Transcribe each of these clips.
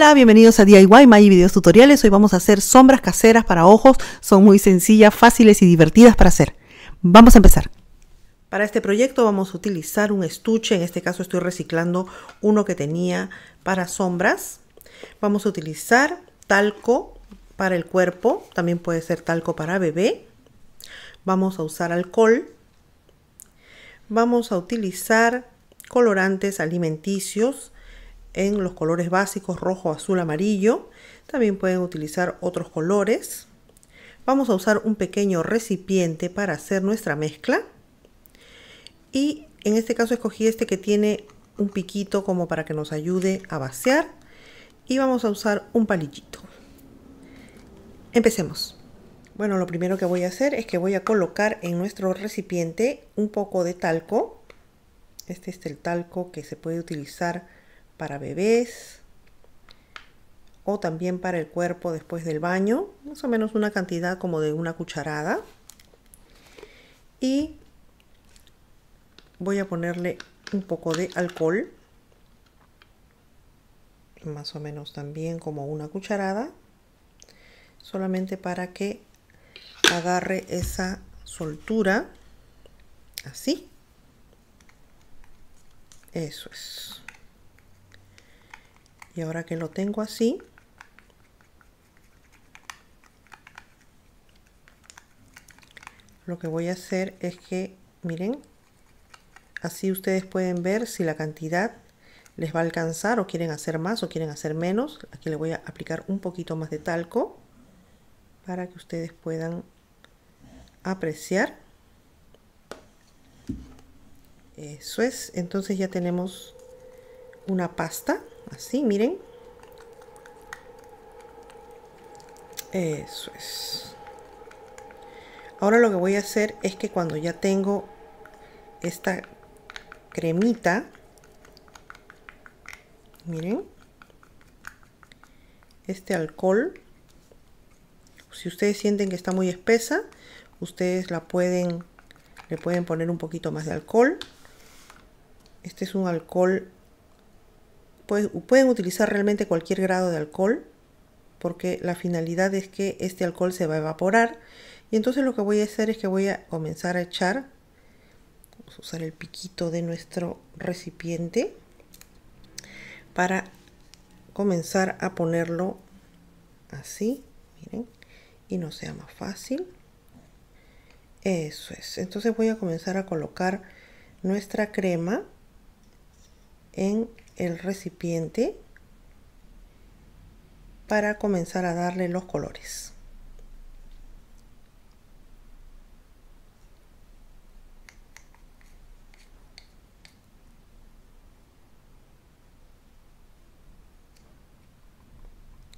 Hola, bienvenidos a DIY My Videos Tutoriales. Hoy vamos a hacer sombras caseras para ojos. Son muy sencillas, fáciles y divertidas para hacer. Vamos a empezar. Para este proyecto vamos a utilizar un estuche. En este caso estoy reciclando uno que tenía para sombras. Vamos a utilizar talco para el cuerpo. También puede ser talco para bebé. Vamos a usar alcohol. Vamos a utilizar colorantes alimenticios en los colores básicos rojo, azul, amarillo. También pueden utilizar otros colores. Vamos a usar un pequeño recipiente para hacer nuestra mezcla. Y en este caso escogí este que tiene un piquito como para que nos ayude a vaciar. Y vamos a usar un palillito. Empecemos. Bueno, lo primero que voy a hacer es que voy a colocar en nuestro recipiente un poco de talco. Este es el talco que se puede utilizar para bebés o también para el cuerpo después del baño, más o menos una cantidad como de una cucharada. Y voy a ponerle un poco de alcohol, más o menos también como una cucharada, solamente para que agarre esa soltura, así. Eso es y ahora que lo tengo así lo que voy a hacer es que miren así ustedes pueden ver si la cantidad les va a alcanzar o quieren hacer más o quieren hacer menos aquí le voy a aplicar un poquito más de talco para que ustedes puedan apreciar eso es entonces ya tenemos una pasta Así, miren. Eso es. Ahora lo que voy a hacer es que cuando ya tengo esta cremita, miren, este alcohol, si ustedes sienten que está muy espesa, ustedes la pueden, le pueden poner un poquito más de alcohol. Este es un alcohol pueden utilizar realmente cualquier grado de alcohol, porque la finalidad es que este alcohol se va a evaporar. Y entonces lo que voy a hacer es que voy a comenzar a echar, vamos a usar el piquito de nuestro recipiente para comenzar a ponerlo así, miren, y no sea más fácil. Eso es. Entonces voy a comenzar a colocar nuestra crema en el recipiente para comenzar a darle los colores.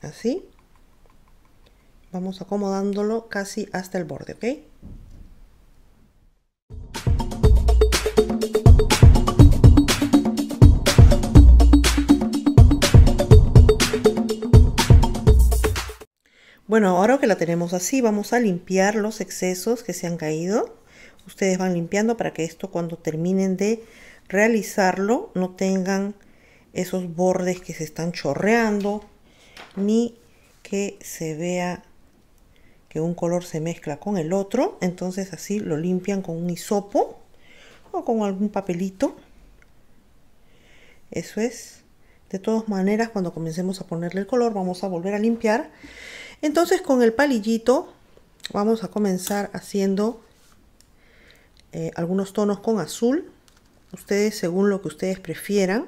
Así. Vamos acomodándolo casi hasta el borde, ¿ok? Bueno, ahora que la tenemos así, vamos a limpiar los excesos que se han caído. Ustedes van limpiando para que esto cuando terminen de realizarlo no tengan esos bordes que se están chorreando ni que se vea que un color se mezcla con el otro. Entonces así lo limpian con un hisopo o con algún papelito. Eso es. De todas maneras, cuando comencemos a ponerle el color, vamos a volver a limpiar entonces con el palillito vamos a comenzar haciendo eh, algunos tonos con azul. Ustedes según lo que ustedes prefieran.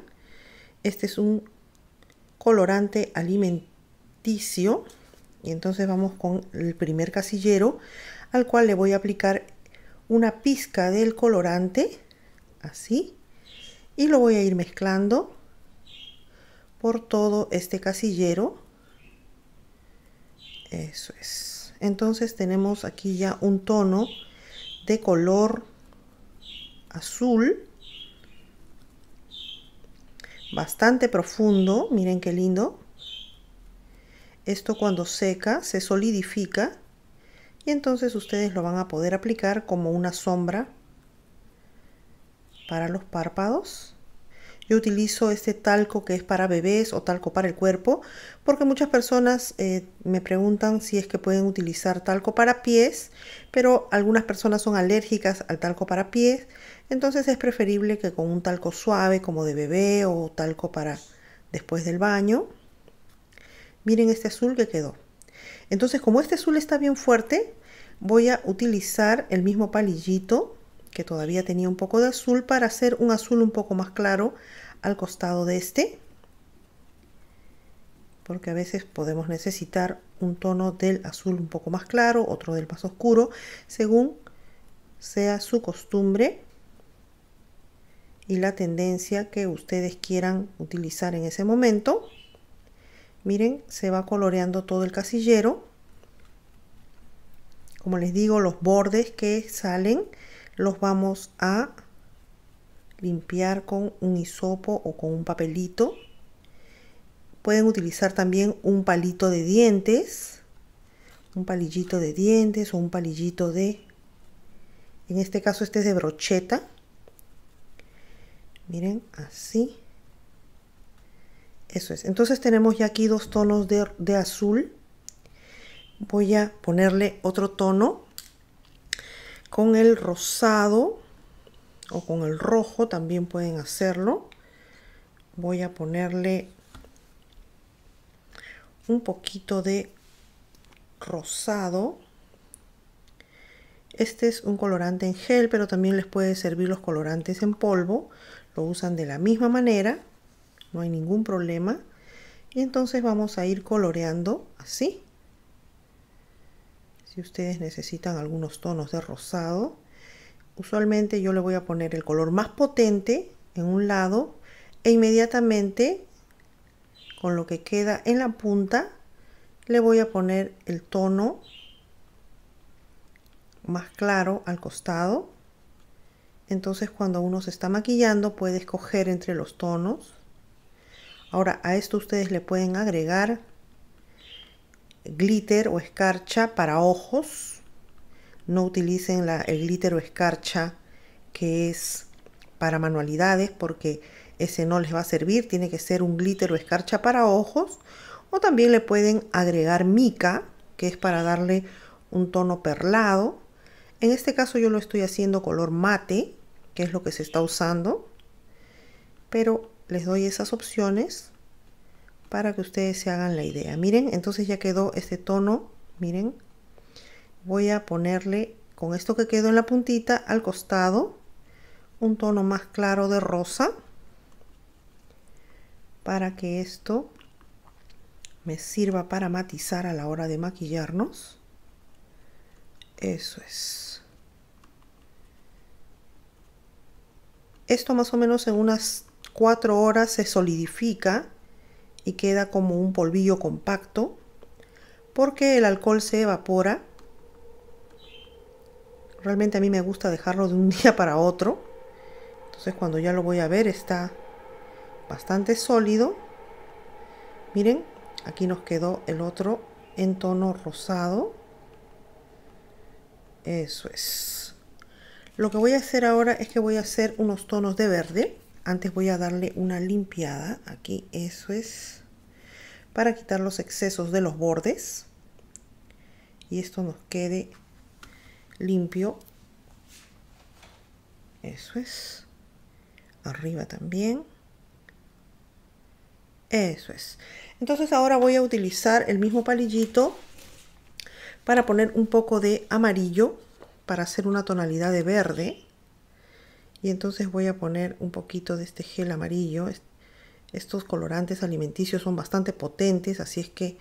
Este es un colorante alimenticio. Y entonces vamos con el primer casillero al cual le voy a aplicar una pizca del colorante. Así. Y lo voy a ir mezclando por todo este casillero eso es. Entonces tenemos aquí ya un tono de color azul. Bastante profundo. Miren qué lindo. Esto cuando seca se solidifica. Y entonces ustedes lo van a poder aplicar como una sombra para los párpados. Yo utilizo este talco que es para bebés o talco para el cuerpo, porque muchas personas eh, me preguntan si es que pueden utilizar talco para pies, pero algunas personas son alérgicas al talco para pies, entonces es preferible que con un talco suave como de bebé o talco para después del baño. Miren este azul que quedó. Entonces como este azul está bien fuerte, voy a utilizar el mismo palillito que todavía tenía un poco de azul, para hacer un azul un poco más claro al costado de este. Porque a veces podemos necesitar un tono del azul un poco más claro, otro del más oscuro, según sea su costumbre y la tendencia que ustedes quieran utilizar en ese momento. Miren, se va coloreando todo el casillero. Como les digo, los bordes que salen los vamos a limpiar con un hisopo o con un papelito. Pueden utilizar también un palito de dientes, un palillito de dientes o un palillito de, en este caso este es de brocheta. Miren, así. Eso es. Entonces tenemos ya aquí dos tonos de, de azul. Voy a ponerle otro tono con el rosado o con el rojo también pueden hacerlo. Voy a ponerle un poquito de rosado. Este es un colorante en gel, pero también les puede servir los colorantes en polvo. Lo usan de la misma manera, no hay ningún problema. Y entonces vamos a ir coloreando así si ustedes necesitan algunos tonos de rosado. Usualmente yo le voy a poner el color más potente en un lado e inmediatamente con lo que queda en la punta le voy a poner el tono más claro al costado. Entonces cuando uno se está maquillando puede escoger entre los tonos. Ahora a esto ustedes le pueden agregar glitter o escarcha para ojos. No utilicen el glitter o escarcha que es para manualidades porque ese no les va a servir. Tiene que ser un glitter o escarcha para ojos. O también le pueden agregar mica, que es para darle un tono perlado. En este caso yo lo estoy haciendo color mate, que es lo que se está usando. Pero les doy esas opciones para que ustedes se hagan la idea. Miren, entonces ya quedó este tono, miren. Voy a ponerle con esto que quedó en la puntita al costado un tono más claro de rosa para que esto me sirva para matizar a la hora de maquillarnos. Eso es. Esto más o menos en unas cuatro horas se solidifica y queda como un polvillo compacto porque el alcohol se evapora. Realmente a mí me gusta dejarlo de un día para otro. Entonces cuando ya lo voy a ver está bastante sólido. Miren, aquí nos quedó el otro en tono rosado. Eso es. Lo que voy a hacer ahora es que voy a hacer unos tonos de verde antes voy a darle una limpiada aquí eso es para quitar los excesos de los bordes y esto nos quede limpio eso es arriba también eso es entonces ahora voy a utilizar el mismo palillito para poner un poco de amarillo para hacer una tonalidad de verde y entonces voy a poner un poquito de este gel amarillo estos colorantes alimenticios son bastante potentes así es que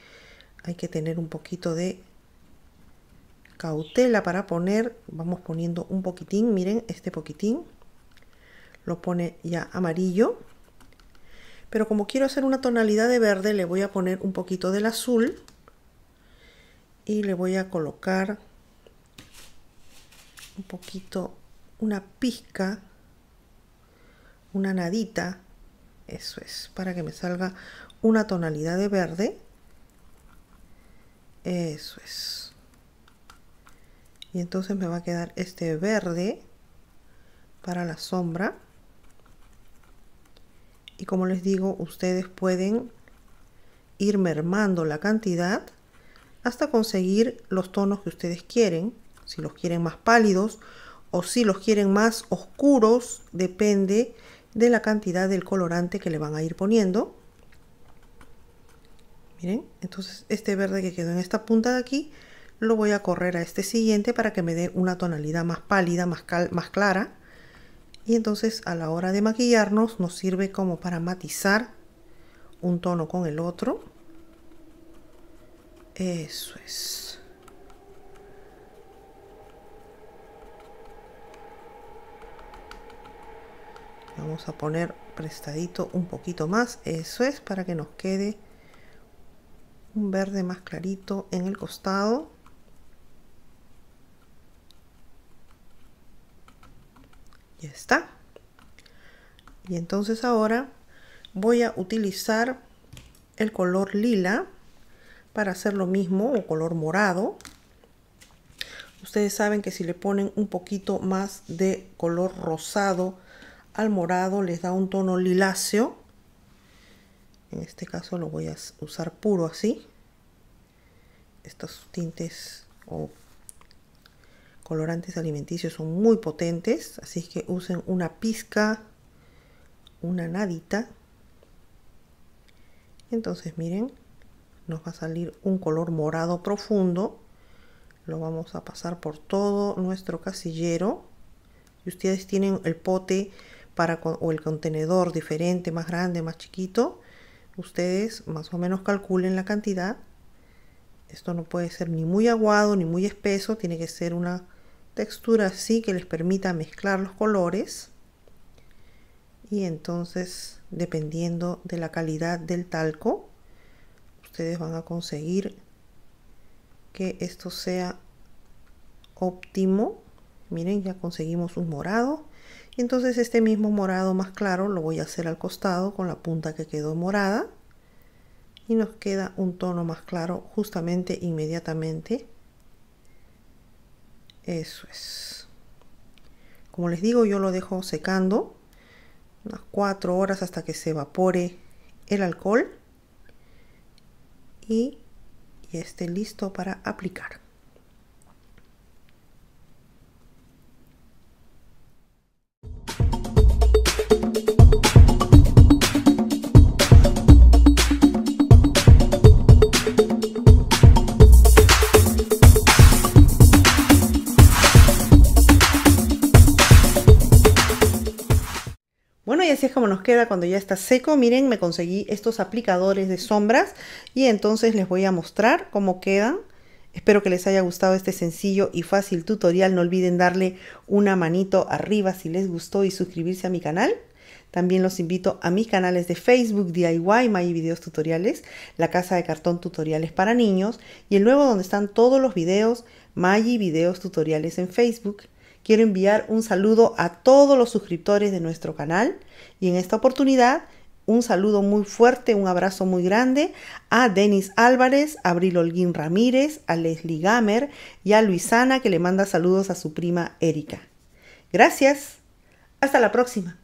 hay que tener un poquito de cautela para poner vamos poniendo un poquitín miren este poquitín lo pone ya amarillo pero como quiero hacer una tonalidad de verde le voy a poner un poquito del azul y le voy a colocar un poquito una pizca una nadita, eso es, para que me salga una tonalidad de verde. Eso es. Y entonces me va a quedar este verde para la sombra. Y como les digo, ustedes pueden ir mermando la cantidad hasta conseguir los tonos que ustedes quieren. Si los quieren más pálidos o si los quieren más oscuros, depende de la cantidad del colorante que le van a ir poniendo. Miren, entonces este verde que quedó en esta punta de aquí lo voy a correr a este siguiente para que me dé una tonalidad más pálida, más, cal más clara. Y entonces a la hora de maquillarnos nos sirve como para matizar un tono con el otro. Eso es. vamos a poner prestadito un poquito más eso es para que nos quede un verde más clarito en el costado ya está y entonces ahora voy a utilizar el color lila para hacer lo mismo o color morado ustedes saben que si le ponen un poquito más de color rosado al morado les da un tono liláceo. En este caso lo voy a usar puro así. Estos tintes o colorantes alimenticios son muy potentes, así que usen una pizca, una nadita. Entonces miren, nos va a salir un color morado profundo. Lo vamos a pasar por todo nuestro casillero. Y ustedes tienen el pote para, o el contenedor diferente, más grande, más chiquito, ustedes más o menos calculen la cantidad. Esto no puede ser ni muy aguado ni muy espeso, tiene que ser una textura así que les permita mezclar los colores. Y entonces, dependiendo de la calidad del talco, ustedes van a conseguir que esto sea óptimo. Miren, ya conseguimos un morado. Entonces este mismo morado más claro lo voy a hacer al costado con la punta que quedó morada. Y nos queda un tono más claro justamente inmediatamente. Eso es. Como les digo, yo lo dejo secando unas cuatro horas hasta que se evapore el alcohol y, ya esté listo para aplicar. como nos queda cuando ya está seco. Miren, me conseguí estos aplicadores de sombras y entonces les voy a mostrar cómo quedan. Espero que les haya gustado este sencillo y fácil tutorial. No olviden darle una manito arriba si les gustó y suscribirse a mi canal. También los invito a mis canales de Facebook DIY, My Videos Tutoriales, La Casa de Cartón Tutoriales para Niños y el nuevo donde están todos los videos, My Videos Tutoriales en Facebook. Quiero enviar un saludo a todos los suscriptores de nuestro canal y en esta oportunidad, un saludo muy fuerte, un abrazo muy grande a Denis Álvarez, a Abril Holguín Ramírez, a Leslie Gamer y a Luisana que le manda saludos a su prima Erika. Gracias. Hasta la próxima.